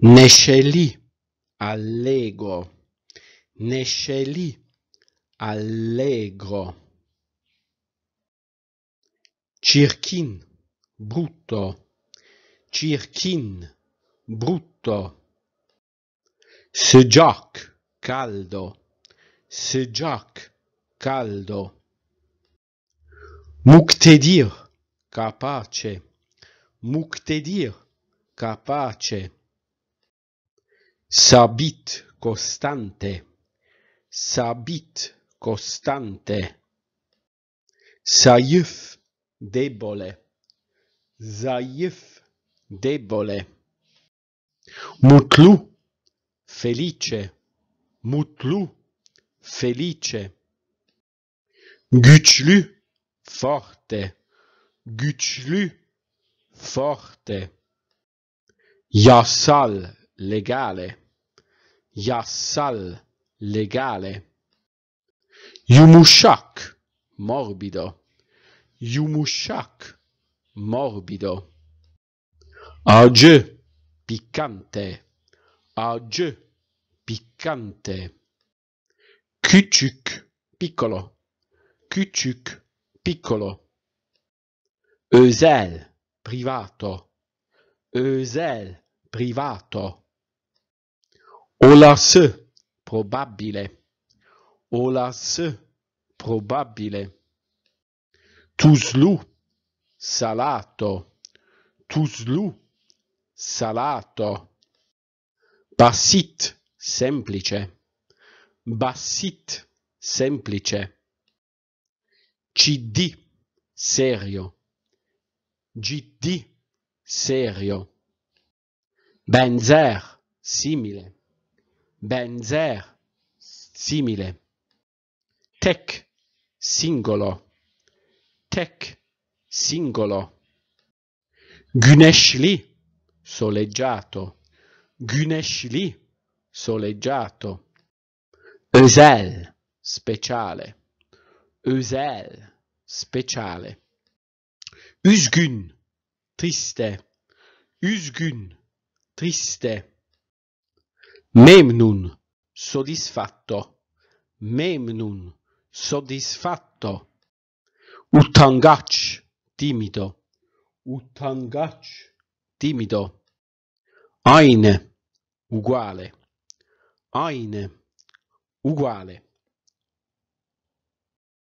nesceli, allegro. nesceli, allegro. Cirkin brutto. Cirkin brutto. Se giac caldo. Se giac caldo. Muktedir capace. Muktedir capace. Sabit, costante. Sabit, costante. Saif, debole. Zaif, debole. Mutlu, felice. Mutlu, felice. Güçlü, forte. Güçlü, forte. Yasal, legale. Yassal, legale. Yumushak, morbido. Yumushak, morbido. Age, piccante. Age, piccante. Küçük, piccolo. Küçük, piccolo. Özel, privato. Özel, privato. Olas, probabile. Olas, probabile. Tuslu, salato. Tuslu, salato. Bassit, semplice. Bassit, semplice. CD, serio. GD, serio. Benzer, simile benzer, simile, tec, singolo, tec, singolo, güneşli, soleggiato, güneşli, soleggiato, özel, speciale, özel, speciale, üzgün, triste, üzgün, triste, Memnun, soddisfatto. Memnun, soddisfatto. Utangaç, timido. Utangaç, timido. Aynı, uguale. Aynı, uguale.